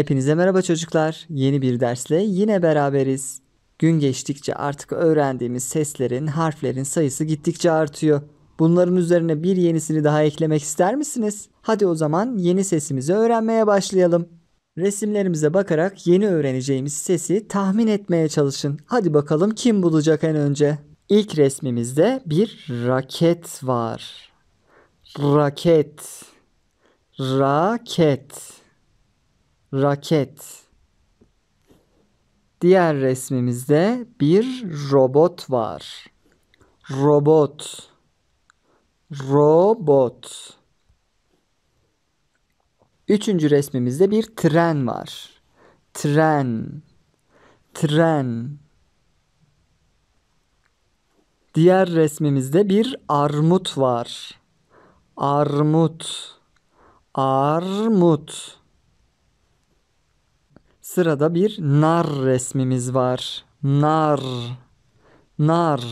Hepinize merhaba çocuklar. Yeni bir dersle yine beraberiz. Gün geçtikçe artık öğrendiğimiz seslerin, harflerin sayısı gittikçe artıyor. Bunların üzerine bir yenisini daha eklemek ister misiniz? Hadi o zaman yeni sesimizi öğrenmeye başlayalım. Resimlerimize bakarak yeni öğreneceğimiz sesi tahmin etmeye çalışın. Hadi bakalım kim bulacak en önce? İlk resmimizde bir raket var. Raket. Raket raket. Diğer resmimizde bir robot var. Robot. Robot. Üçüncü resmimizde bir tren var. Tren. Tren. Diğer resmimizde bir armut var. Armut. Armut. Sırada bir nar resmimiz var. Nar. Nar.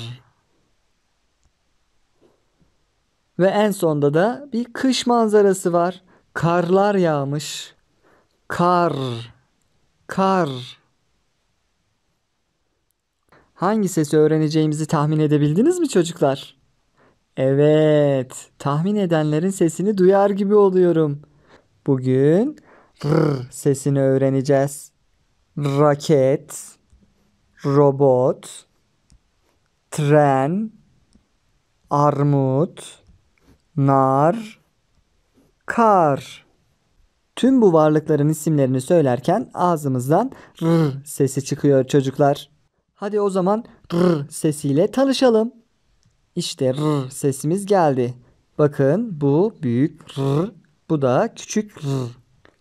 Ve en sonda da bir kış manzarası var. Karlar yağmış. Kar. Kar. Hangi sesi öğreneceğimizi tahmin edebildiniz mi çocuklar? Evet, tahmin edenlerin sesini duyar gibi oluyorum. Bugün R sesini öğreneceğiz. Raket, robot, tren, armut, nar, kar. Tüm bu varlıkların isimlerini söylerken ağzımızdan r sesi çıkıyor çocuklar. Hadi o zaman r sesiyle tanışalım. İşte r sesimiz geldi. Bakın bu büyük r, bu da küçük r.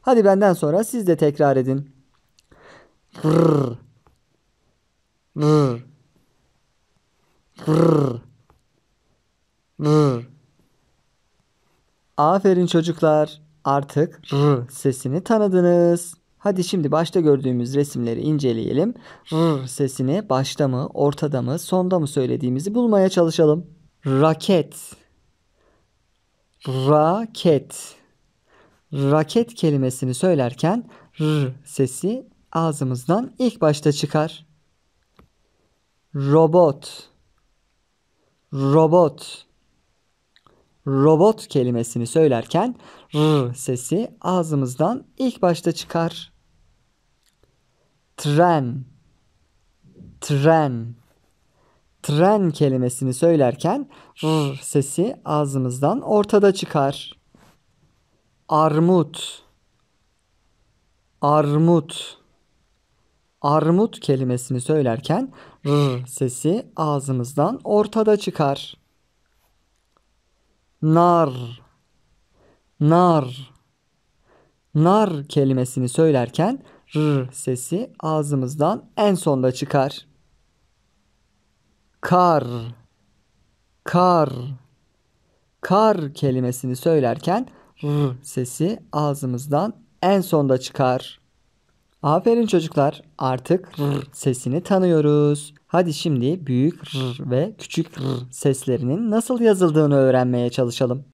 Hadi benden sonra siz de tekrar edin. Rrr. Rrr. Rrr. Rrr. Aferin çocuklar. Artık r sesini tanıdınız. Hadi şimdi başta gördüğümüz resimleri inceleyelim. R sesini başta mı, ortada mı, sonda mı söylediğimizi bulmaya çalışalım. Raket. Raket raket kelimesini söylerken r sesi ağzımızdan ilk başta çıkar. Robot robot robot kelimesini söylerken r sesi ağzımızdan ilk başta çıkar. Tren tren tren kelimesini söylerken r sesi ağzımızdan ortada çıkar armut armut armut kelimesini söylerken r sesi ağzımızdan ortada çıkar. Nar nar nar kelimesini söylerken r sesi ağzımızdan en sonda çıkar. Kar kar kar kelimesini söylerken sesi ağzımızdan en sonda çıkar. Aferin çocuklar. Artık sesini tanıyoruz. Hadi şimdi büyük ve küçük seslerinin nasıl yazıldığını öğrenmeye çalışalım.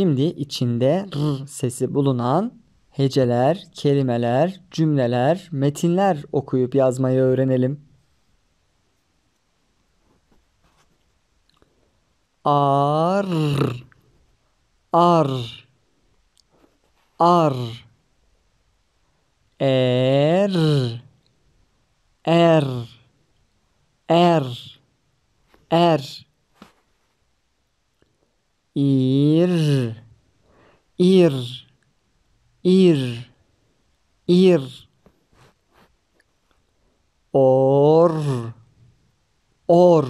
Şimdi içinde r sesi bulunan heceler, kelimeler, cümleler, metinler okuyup yazmayı öğrenelim. Ar ar ar er er er er ir ir ir ir or or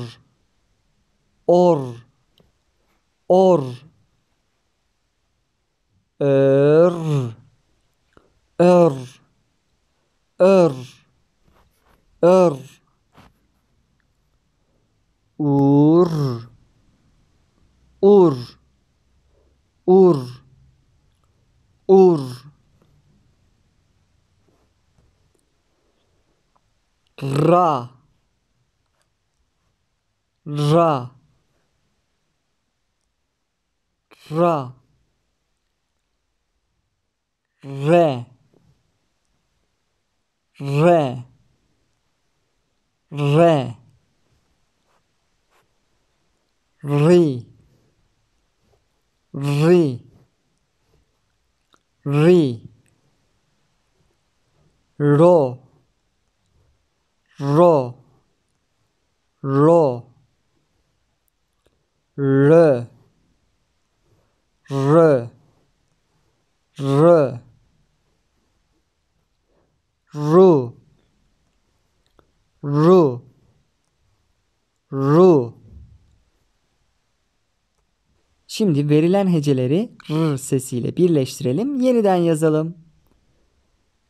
or or er er er er ur ur ur ur ra ra ra re re re ri re re ro ro ro Şimdi verilen heceleri r sesiyle birleştirelim. Yeniden yazalım.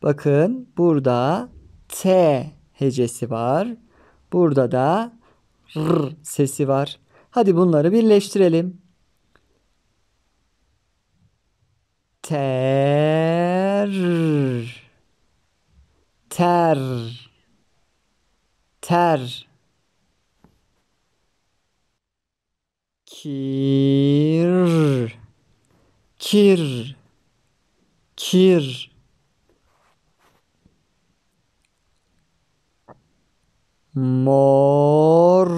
Bakın burada t hecesi var. Burada da r sesi var. Hadi bunları birleştirelim. Ter ter ter kir kir kir mor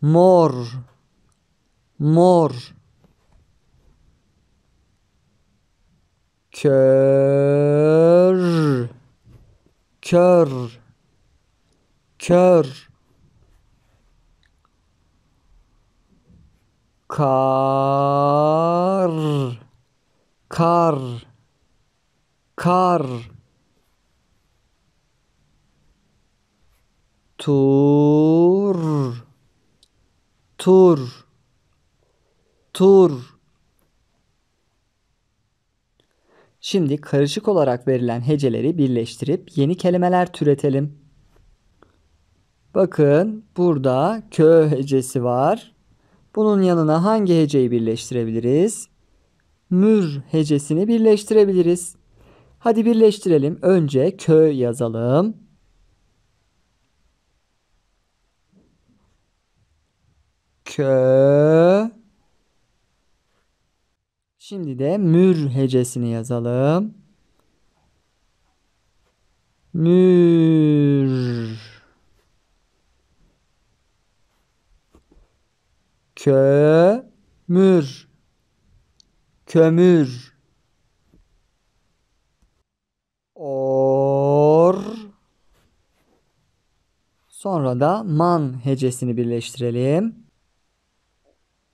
mor mor kör kör kör kar kar kar tur tur tur Şimdi karışık olarak verilen heceleri birleştirip yeni kelimeler türetelim. Bakın burada kö hecesi var. Bunun yanına hangi heceyi birleştirebiliriz? Mür hecesini birleştirebiliriz. Hadi birleştirelim. Önce kö yazalım. Kö. Şimdi de mür hecesini yazalım. Mür. kömür kömür or sonra da man hecesini birleştirelim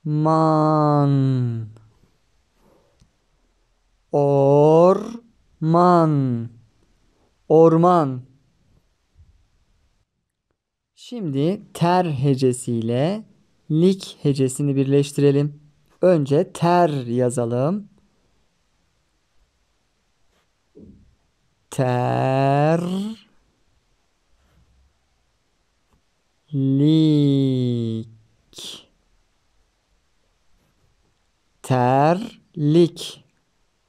man orman orman Şimdi ter hecesiyle lik hecesini birleştirelim. Önce ter yazalım. Ter lik terlik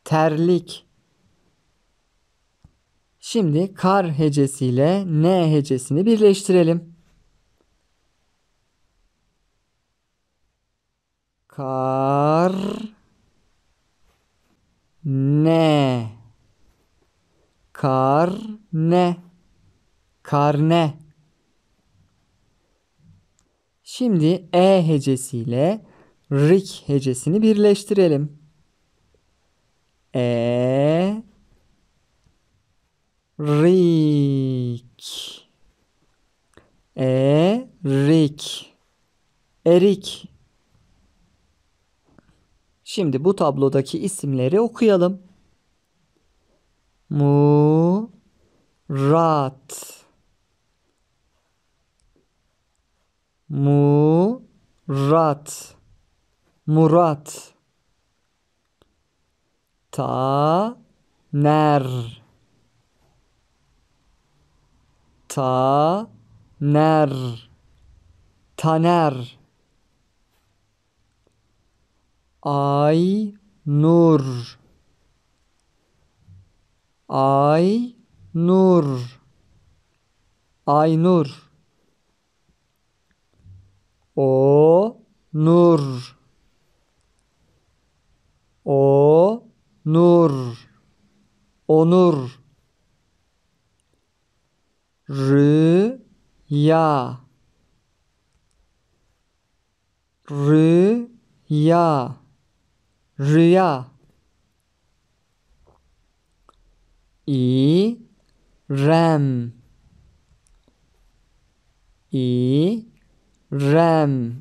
terlik Şimdi kar hecesiyle n hecesini birleştirelim. kar ne kar ne karne Şimdi e hecesiyle rik hecesini birleştirelim. E rik e rik erik Şimdi bu tablodaki isimleri okuyalım. Murat Murat Murat Taner Taner Taner Ay Nur Ay Nur Ay Nur O Nur O Nur Onur Rüya Rüya rüya i rem i rem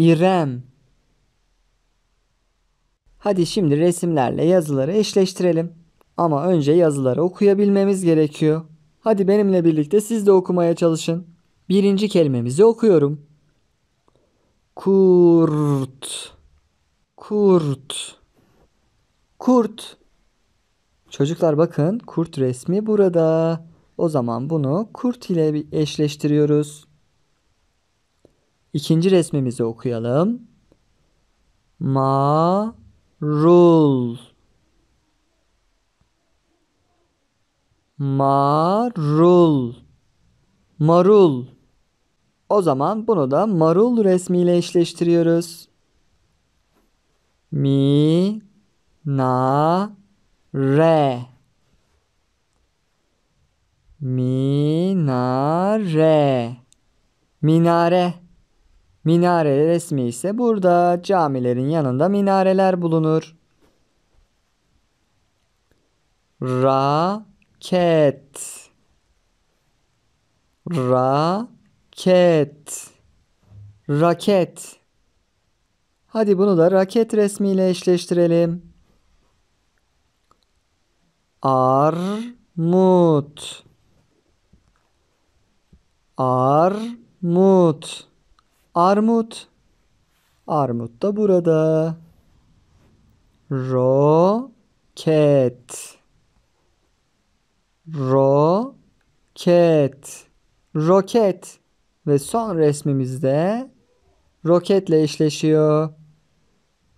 İrem Hadi şimdi resimlerle yazıları eşleştirelim. Ama önce yazıları okuyabilmemiz gerekiyor. Hadi benimle birlikte siz de okumaya çalışın. Birinci kelimemizi okuyorum. Kurt Kurt. Kurt. Çocuklar bakın kurt resmi burada. O zaman bunu kurt ile eşleştiriyoruz. İkinci resmimizi okuyalım. Marul. Marul. Marul. O zaman bunu da marul resmiyle eşleştiriyoruz mi na re minare minare minare resmi ise burada camilerin yanında minareler bulunur. Raket raket raket Hadi bunu da raket resmiyle eşleştirelim. Armut. Armut. Armut. Armut da burada. Roket. Roket. Roket. Ve son resmimizde roketle eşleşiyor.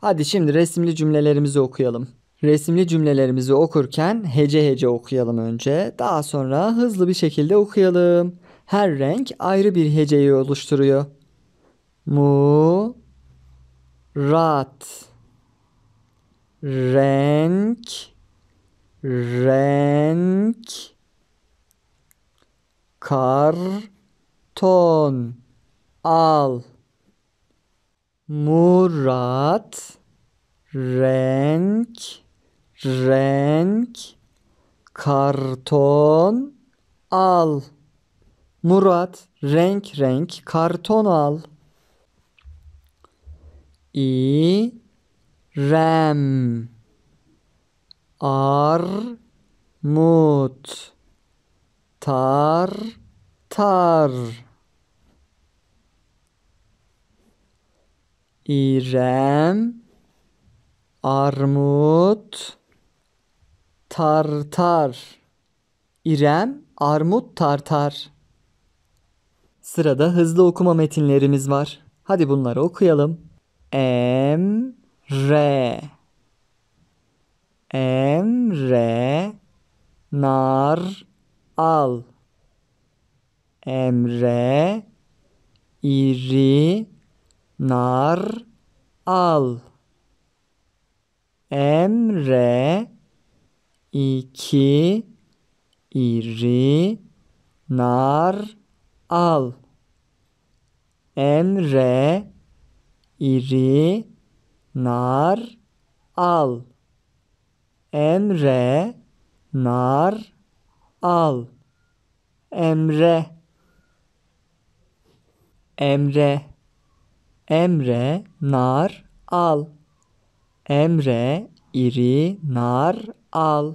Hadi şimdi resimli cümlelerimizi okuyalım. Resimli cümlelerimizi okurken hece hece okuyalım önce. Daha sonra hızlı bir şekilde okuyalım. Her renk ayrı bir heceyi oluşturuyor. Mu rat renk renk karton al Murat renk renk karton al. Murat renk renk karton al. İ rem ar mut tar tar İrem, armut, tartar. İrem, armut, tartar. Sırada hızlı okuma metinlerimiz var. Hadi bunları okuyalım. M R M R nar, al. Emre, iri, nar al. Emre iki iri nar al. Emre iri nar al. Emre nar al. Emre Emre Emre nar al. Emre iri nar al.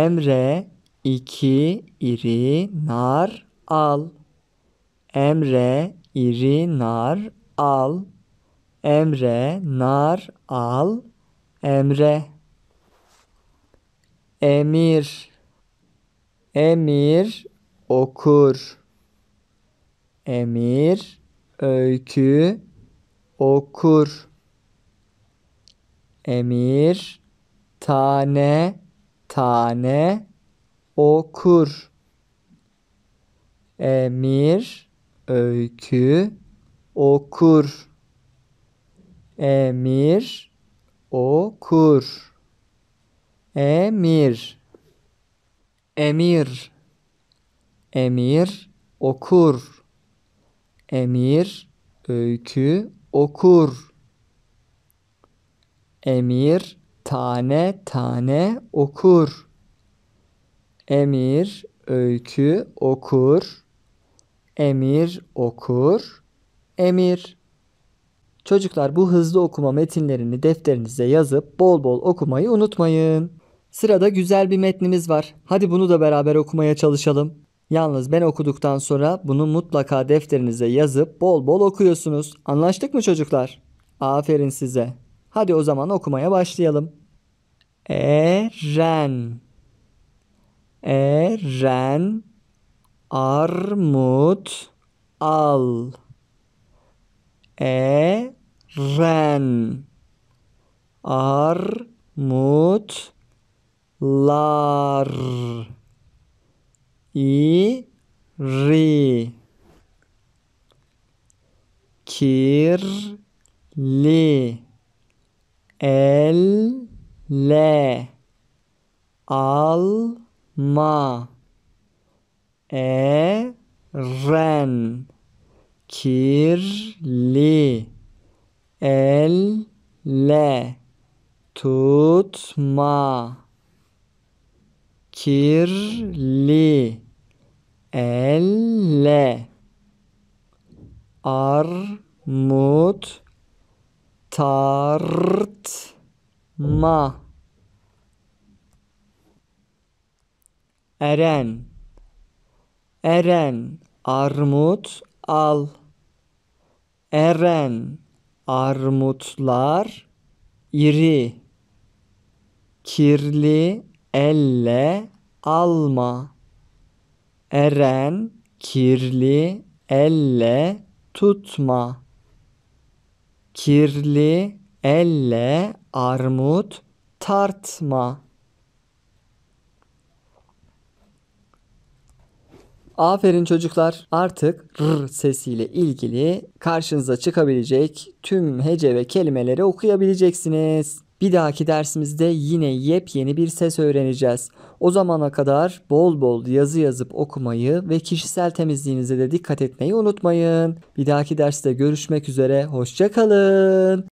Emre iki iri nar al. Emre iri nar al. Emre nar al. Emre Emir Emir okur Emir öykü okur. Emir tane tane okur. Emir öykü okur. Emir okur. Emir emir emir okur Emir öykü okur. Emir tane tane okur. Emir öykü okur. Emir okur. Emir. Çocuklar bu hızlı okuma metinlerini defterinize yazıp bol bol okumayı unutmayın. Sırada güzel bir metnimiz var. Hadi bunu da beraber okumaya çalışalım. Yalnız ben okuduktan sonra bunu mutlaka defterinize yazıp bol bol okuyorsunuz. Anlaştık mı çocuklar? Aferin size. Hadi o zaman okumaya başlayalım. Eren Eren armut al Eren armutlar i ri kirli elle alma eren kirli elle tutma kirli elle armut tartma Eren Eren armut al Eren armutlar iri kirli elle alma. Eren kirli elle tutma. Kirli elle armut tartma. Aferin çocuklar. Artık r sesiyle ilgili karşınıza çıkabilecek tüm hece ve kelimeleri okuyabileceksiniz. Bir dahaki dersimizde yine yepyeni bir ses öğreneceğiz. O zamana kadar bol bol yazı yazıp okumayı ve kişisel temizliğinize de dikkat etmeyi unutmayın. Bir dahaki derste görüşmek üzere. Hoşçakalın.